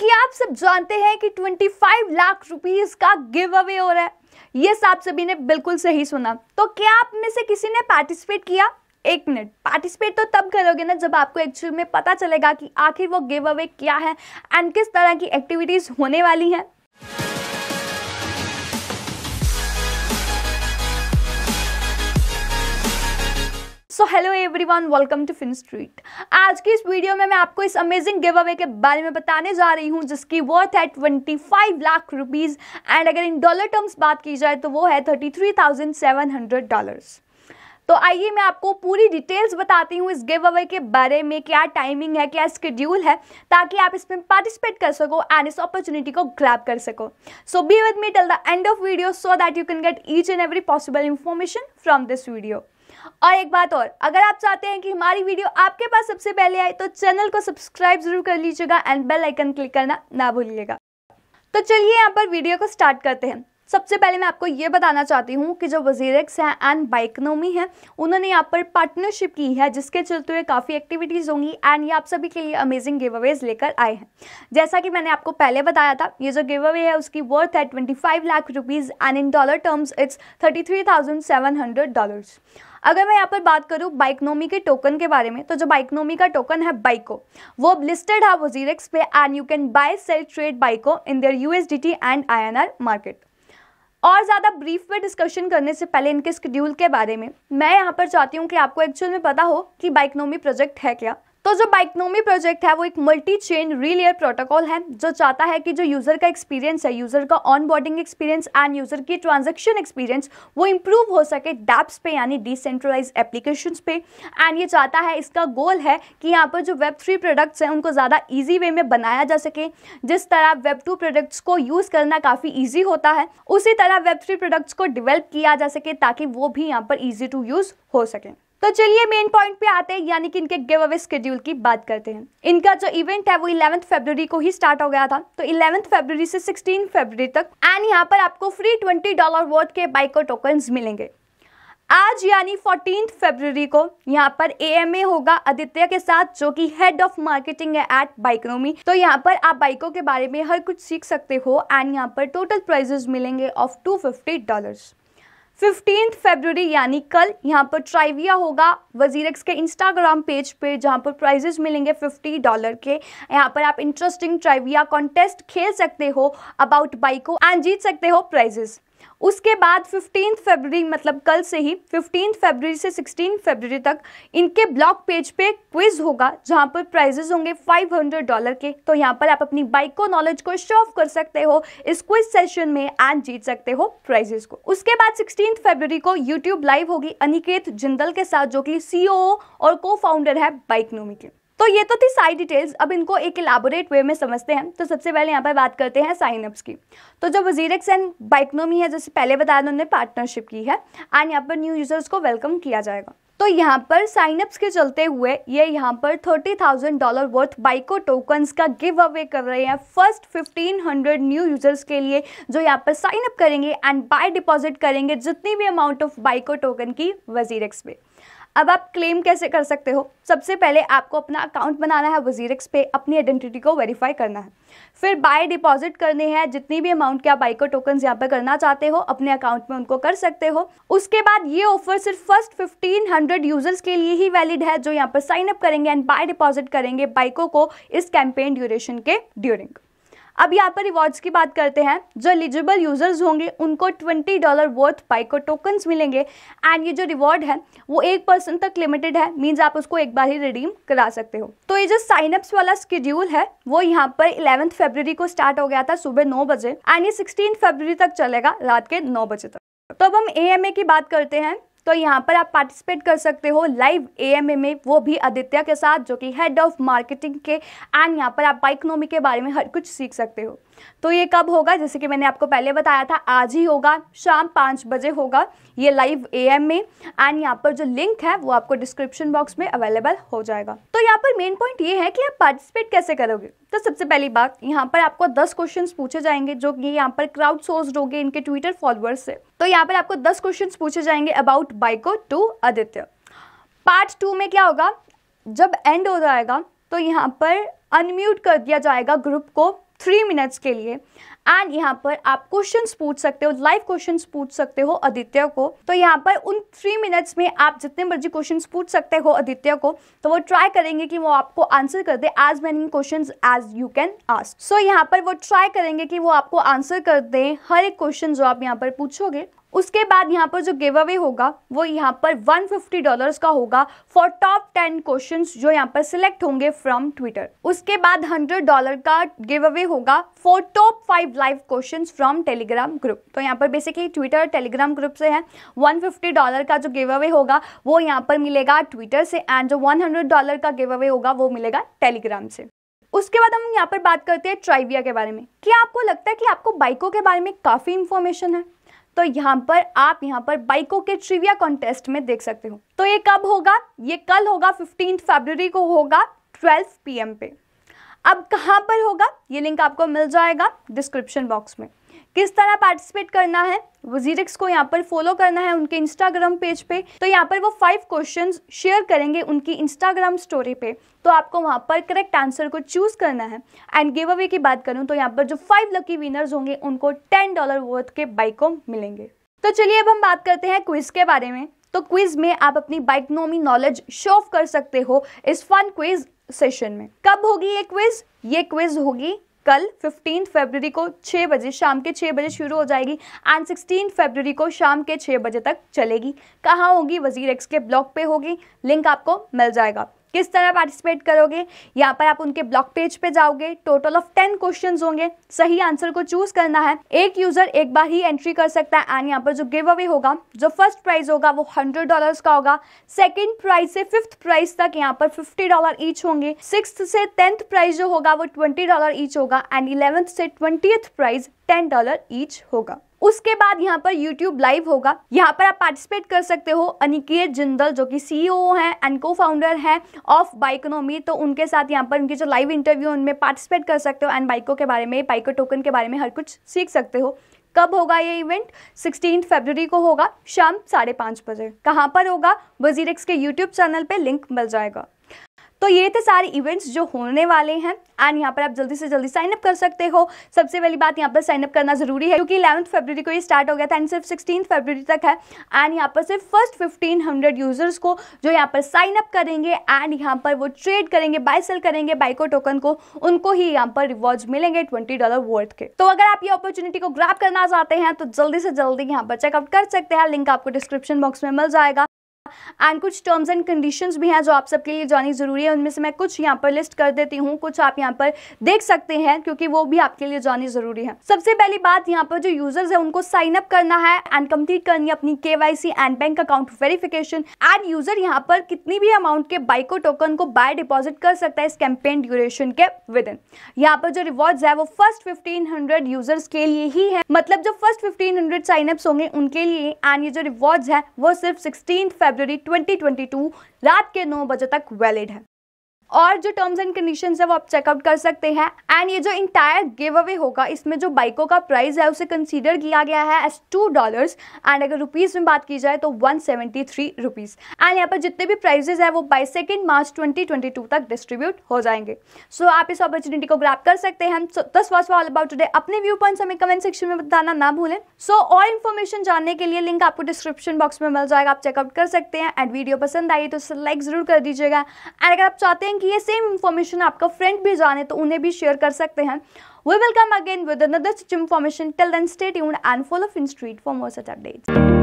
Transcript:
कि आप सब जानते हैं कि 25 लाख रुपीस का गिव अवे हो रहा है ये आप सभी ने बिल्कुल सही सुना तो क्या आप में से किसी ने पार्टिसिपेट किया एक मिनट पार्टिसिपेट तो तब करोगे ना जब आपको एक्चुअल में पता चलेगा कि आखिर वो गिव अवे क्या है एंड किस तरह की एक्टिविटीज़ होने वाली हैं so hello everyone welcome to Fin Street आज की इस वीडियो में मैं आपको इस अमेजिंग गिव अवे के बारे में बताने जा रही हूँ जिसकी वर्थ है twenty five lakh rupees and अगर इन डॉलर टर्म्स बात की जाए तो वो है thirty three thousand seven hundred dollars तो आइए मैं आपको पूरी डिटेल्स बताती हूँ इस गिव अवे के बारे में क्या टाइमिंग है क्या स्कड्यूल है ताकि आप इसमें पार्टिसिपेट कर सको एंड इस अपॉर्चुनिटी को ग्रैप कर सको so be with me till the end of video so that you can get each and every possible information from this video और एक बात और अगर आप चाहते हैं कि हमारी वीडियो आपके पास सबसे पहले आए तो चैनल को सब्सक्राइब जरूर कर लीजिएगा एंड बेल आइकन क्लिक करना ना भूलिएगा तो चलिए यहाँ पर वीडियो को स्टार्ट करते हैं सबसे पहले मैं आपको ये बताना चाहती हूँ कि जो वजीरक्स हैं एंड बाइकनोमी हैं उन्होंने यहाँ पर पार्टनरशिप की है जिसके चलते हुए काफ़ी एक्टिविटीज़ होंगी एंड ये आप सभी के लिए अमेजिंग गिव अवेज लेकर आए हैं जैसा कि मैंने आपको पहले बताया था ये जो गिव अवे है उसकी वर्थ है twenty five lakh rupees and in dollar terms it's thirty three dollars अगर मैं यहाँ पर बात करूँ बाइकनोमी के टोकन के बारे में तो जो बाइकनोमी का टोकन है बाइको वो लिस्टेड है वजीरिक्स पे and you can buy sell trade BICO in their you and I market और ज़्यादा ब्रीफ में डिस्कशन करने से पहले इनके स्कड्यूल के बारे में मैं यहाँ पर चाहती हूँ कि आपको एक्चुअल में पता हो कि बाइकनोमी प्रोजेक्ट है क्या तो जो बाइकनोमी प्रोजेक्ट है वो एक multi chain relayer protocol है जो चाहता है कि जो यूज़र का एक्सपीरियंस है यूज़र का on boarding experience and user की ट्रांजेक्शन एक्सपीरियंस वो इम्प्रूव हो सके डैप्स पे यानी डिसेंट्रलाइज एप्लीकेशन पे एंड ये चाहता है इसका गोल है कि यहाँ पर जो वेब थ्री प्रोडक्ट्स हैं उनको ज़्यादा ईजी वे में बनाया जा सके जिस तरह वेब टू प्रोडक्ट्स को यूज़ करना काफ़ी ईजी होता है उसी तरह वेब थ्री प्रोडक्ट्स को डिवेल्प किया जा सके ताकि वो भी यहाँ पर ईजी टू यूज़ हो सकें तो चलिए मेन पॉइंट पे आते हैं यानी कि इनके गिव अवे स्केड्यूल की बात करते हैं इनका जो इवेंट है वो इलेवंथ फेब्रवरी को ही स्टार्ट हो गया था तो इलेवंथ फेब्रवरी से सिक्सटीन फेब्रवरी तक एंड यहाँ पर आपको फ्री ट्वेंटी डॉलर वर्थ के बाइको टोकन मिलेंगे आज यानी फोर्टीन फेब्रवरी को यहाँ पर एएमए होगा आदित्य के साथ जो कि हेड ऑफ मार्केटिंग है एट बाइकनोमी तो यहाँ पर आप बाइकों के बारे में हर कुछ सीख सकते हो एंड यहाँ पर टोटल प्राइजेस मिलेंगे of two fifty dollars fifteen February यानी कल यहाँ पर ट्राइविया होगा वजीरक्स के इंस्टाग्राम पेज पे जहाँ पर प्राइजेज मिलेंगे फिफ्टी डॉलर के यहाँ पर आप इंटरेस्टिंग ट्राइविया कॉन्टेस्ट खेल सकते हो अबाउट बाइको एंड जीत सकते हो प्राइजेस उसके बाद फिफ्टीन फरवरी मतलब कल से ही फिफ्टीन फरवरी से सिक्सटीन फरवरी तक इनके ब्लॉग पेज पे क्विज होगा जहाँ पर प्राइजेस होंगे 500 डॉलर के तो यहाँ पर आप अपनी बाइक को नॉलेज को शो ऑफ कर सकते हो इस क्विज सेशन में एंड जीत सकते हो प्राइजेस को उसके बाद सिक्सटीन फरवरी को यूट्यूब लाइव होगी अनिकेत जिंदल के साथ जो कि सी e और को फाउंडर है बाइक नोमी के तो ये तो थी सारी डिटेल्स अब इनको एक इलाबोरेट वे में समझते हैं तो सबसे पहले यहाँ पर बात करते हैं साइनअप्स की तो जो वजीरक्स एंड बाइकनोमी है जैसे पहले बताया उन्होंने पार्टनरशिप की है एंड यहाँ पर न्यू यूजर्स को वेलकम किया जाएगा तो यहाँ पर साइनअप्स के चलते हुए ये यहाँ पर thirty thousand dollar worth BICO tokens का गिव अवे कर रहे हैं first fifteen hundred new users के लिए जो यहाँ पर साइनअप करेंगे एंड बाय डिपॉजिट करेंगे जितनी भी अमाउंट ऑफ बाइको टोकन की वजीरक्स पे अब आप क्लेम कैसे कर सकते हो सबसे पहले आपको अपना अकाउंट बनाना है वजीरक्स पे अपनी आइडेंटिटी को वेरीफाई करना है फिर बाय डिपॉजिट करने हैं जितनी भी अमाउंट के आप बाइको टोकन यहाँ पर करना चाहते हो अपने अकाउंट में उनको कर सकते हो उसके बाद ये ऑफर सिर्फ फर्स्ट फिफ्टीन हंड्रेड यूजर्स के लिए ही वैलिड है जो यहाँ पर साइन अप करेंगे एंड बाय डिपॉजिट करेंगे बाइको को इस कैंपेन ड्यूरेशन के ड्यूरिंग अब यहाँ पर रिवॉर्ड्स की बात करते हैं जो एलिजिबल यूजर्स होंगे उनको twenty dollar worth BICO tokens मिलेंगे एंड ये जो रिवॉर्ड है वो एक परसेंट तक लिमिटेड है मीन्स आप उसको एक बार ही रिडीम करा सकते हो तो ये जो साइनअप्स वाला स्केड्यूल है वो यहाँ पर इलेवंथ फेबर को स्टार्ट हो गया था सुबह नौ बजे एंड ये सिक्सटीन फेबर तक चलेगा रात के नौ बजे तक तो अब हम ए की बात करते हैं तो यहाँ पर आप पार्टिसिपेट कर सकते हो लाइव ए में वो भी आदित्य के साथ जो कि हेड ऑफ मार्केटिंग के एंड यहाँ पर आप बाइकनोमी के बारे में हर कुछ सीख सकते हो तो ये कब होगा जैसे कि मैंने आपको पहले बताया था आज ही होगा शाम पाँच बजे होगा ये लाइव एम में एंड यहाँ पर जो लिंक है वो आपको डिस्क्रिप्शन बॉक्स में अवेलेबल हो जाएगा तो यहाँ पर मेन पॉइंट ये है कि आप पार्टिसिपेट कैसे करोगे तो सबसे पहली बात यहाँ पर आपको दस क्वेश्चन पूछे जाएंगे जो कि यहाँ पर क्राउड सोर्स होंगे इनके ट्विटर फॉलोअर्स से तो यहाँ पर आपको दस क्वेश्चन पूछे जाएंगे अबाउट बाइको टू आदित्य पार्ट टू में क्या होगा जब एंड हो जाएगा तो यहाँ पर अनम्यूट कर दिया जाएगा ग्रुप को थ्री मिनट्स के लिए एंड यहाँ पर आप क्वेश्चन पूछ सकते हो लाइव क्वेश्चन पूछ सकते हो आदित्य को तो यहाँ पर उन थ्री मिनट्स में आप जितने मर्जी क्वेश्चन पूछ सकते हो आदित्य को तो वो ट्राई करेंगे कि वो आपको आंसर कर दे as many question as you can ask so यहाँ पर वो ट्राई करेंगे कि वो आपको आंसर कर दे हर एक क्वेश्चन जो आप यहाँ पर पूछोगे उसके बाद यहाँ पर जो गिव अवे होगा वो यहाँ पर 150 डॉलर्स का होगा फॉर टॉप 10 क्वेश्चंस जो यहाँ पर सिलेक्ट होंगे फ्रॉम ट्विटर उसके बाद 100 डॉलर का गिव अवे होगा for top 5 live question from Telegram group तो यहाँ पर बेसिकली ट्विटर टेलीग्राम ग्रुप से है वन फिफ्टी डॉलर का जो गिव अवे होगा वो यहाँ पर मिलेगा ट्विटर से एंड जो वन हंड्रेड डॉलर का गिव अवे होगा वो मिलेगा टेलीग्राम से उसके बाद हम यहाँ पर बात करते हैं ट्राइविया के बारे में क्या आपको लगता है कि आपको बाइकों के बारे में काफ़ी इन्फॉर्मेशन है तो यहाँ पर आप यहाँ पर बाइकों के ट्रिविया कॉन्टेस्ट में देख सकते हो तो ये कब होगा ये कल होगा फिफ्टीन फेबररी को होगा ट्वेल्व पी पे अब कहाँ पर होगा ये लिंक आपको मिल जाएगा डिस्क्रिप्शन बॉक्स में किस तरह पार्टिसिपेट करना है वजीरिक्स को यहाँ पर फॉलो करना है उनके इंस्टाग्राम पेज पे तो यहाँ पर वो फाइव क्वेश्चंस शेयर करेंगे उनकी इंस्टाग्राम स्टोरी पे तो आपको वहाँ पर करेक्ट आंसर को चूज करना है एंड गिव अवे की बात करूँ तो यहाँ पर जो फाइव लकी विनर्स होंगे उनको टेन डॉलर वर्थ के बाइको मिलेंगे तो चलिए अब हम बात करते हैं क्विज के बारे में तो क्विज में आप अपनी बाइकनोमी नॉलेज शो ऑफ कर सकते हो इस फन क्विज सेशन में कब होगी ये क्विज ये क्विज होगी कल 15 फरवरी को 6 बजे शाम के 6 बजे शुरू हो जाएगी एंड 16 फरवरी को शाम के 6 बजे तक चलेगी कहाँ होगी वजीर एक्स के ब्लॉग पे होगी लिंक आपको मिल जाएगा किस तरह पार्टिसिपेट करोगे यहाँ पर आप उनके ब्लॉग पेज पे जाओगे टोटल ऑफ टेन क्वेश्चन होंगे सही आंसर को चूज करना है एक यूजर एक बार ही एंट्री कर सकता है एंड यहाँ पर जो गिव अवे होगा जो फर्स्ट प्राइज होगा वो हंड्रेड डॉलर का होगा सेकेंड प्राइज से फिफ्थ प्राइज तक यहाँ पर फिफ्टी डॉलर ईच होंगे सिक्स से टेंथ प्राइज जो होगा वो ट्वेंटी डॉलर ईच होगा एंड इलेवेंथ से twenty prize ten dollar each होगा उसके बाद यहाँ पर YouTube लाइव होगा यहाँ पर आप पार्टिसिपेट कर सकते हो अनिकेत जिंदल जो कि सी e हैं एंड को फाउंडर हैं ऑफ बाइकोनॉमी तो उनके साथ यहाँ पर उनकी जो लाइव इंटरव्यू उनमें पार्टिसिपेट कर सकते हो एंड बाइकों के बारे में बाइको टोकन के बारे में हर कुछ सीख सकते हो कब होगा ये इवेंट सिक्सटीन फेबररी को होगा शाम साढ़े पाँच बजे कहाँ पर होगा वजीरिक्स के यूट्यूब चैनल पर लिंक मिल जाएगा तो ये थे सारे इवेंट्स जो होने वाले हैं एंड यहाँ पर आप जल्दी से जल्दी साइनअप कर सकते हो सबसे पहली बात यहाँ पर साइनअप करना जरूरी है क्योंकि इलेवंथ फरवरी को ये स्टार्ट हो गया था एंड सिर्फ सिक्सटीन फरवरी तक है एंड यहाँ पर सिर्फ फर्स्ट फिफ्टीन हंड्रेड यूजर्स को जो यहाँ पर साइनअप करेंगे एंड यहाँ पर वो ट्रेड करेंगे बाय सेल करेंगे बाइको टोकन को उनको ही यहाँ पर रिवॉर्ड मिलेंगे ट्वेंटी डॉलर वर्थ के तो अगर आप ये अपॉर्चुनिटी को ग्राप करना चाहते हैं तो जल्दी से जल्दी यहाँ पर चेकआउट कर सकते हैं लिंक आपको डिस्क्रिप्शन बॉक्स में मिल जाएगा एंड कुछ टर्म्स एंड कंडीशंस भी हैं जो आप सबके लिए जानी ज़रूरी है उनमें से मैं कुछ यहाँ पर लिस्ट कर देती हूँ कुछ आप यहाँ पर देख सकते हैं क्योंकि वो भी आपके लिए जानी ज़रूरी है सबसे पहली बात यहाँ पर जो यूजर्स है उनको साइन अप करना है एंड कंप्लीट करनी अपनी के and bank account verification and user यहाँ पर कितनी भी अमाउंट के बाइको टोकन को बाय डिपॉजिट कर सकता है इस कैंपेन ड्यूरेशन के विद इन यहाँ पर जो रिवॉर्ड है वो फर्स्ट फिफ्टीन यूजर्स के लिए ही है मतलब जो फर्स्ट फिफ्टीन हंड्रेड साइनअप्स होंगे उनके लिए एंड ये जो रिवॉर्ड है वो सिर्फ सिक्सटीन फेब फरवरी 2022 रात के नौ बजे तक वैलिड है और जो टर्म्स एंड कंडीशन है वो आप चेकआउट कर सकते हैं एंड ये जो इंटायर गिव अवे होगा इसमें जो बाइकों का प्राइस है उसे कंसीडर किया गया है एज टू डॉलर्स एंड अगर रुपीज़ में बात की जाए तो one seventy three rupees and यहाँ पर जितने भी प्राइजेज है वो by second March twenty twenty two तक डिस्ट्रीब्यूट हो जाएंगे सो so, आप इस अपॉर्चुनिटी को ग्रैप कर सकते हैं this was all about today अपने व्यू पॉइंट हमें कमेंट सेक्शन में बताना ना भूलें सो so, और इन्फॉर्मेशन जानने के लिए लिंक आपको डिस्क्रिप्शन बॉक्स में मिल जाएगा आप चेकआउट कर सकते हैं एंड वीडियो पसंद आई तो लाइक ज़रूर कर दीजिएगा एंड अगर आप चाहते हैं थिंक ये सेम इन्फॉर्मेशन आपका फ्रेंड भी जाने तो उन्हें भी शेयर कर सकते हैं we welcome again with another such information till then stay tuned and follow Fin Street for more such updates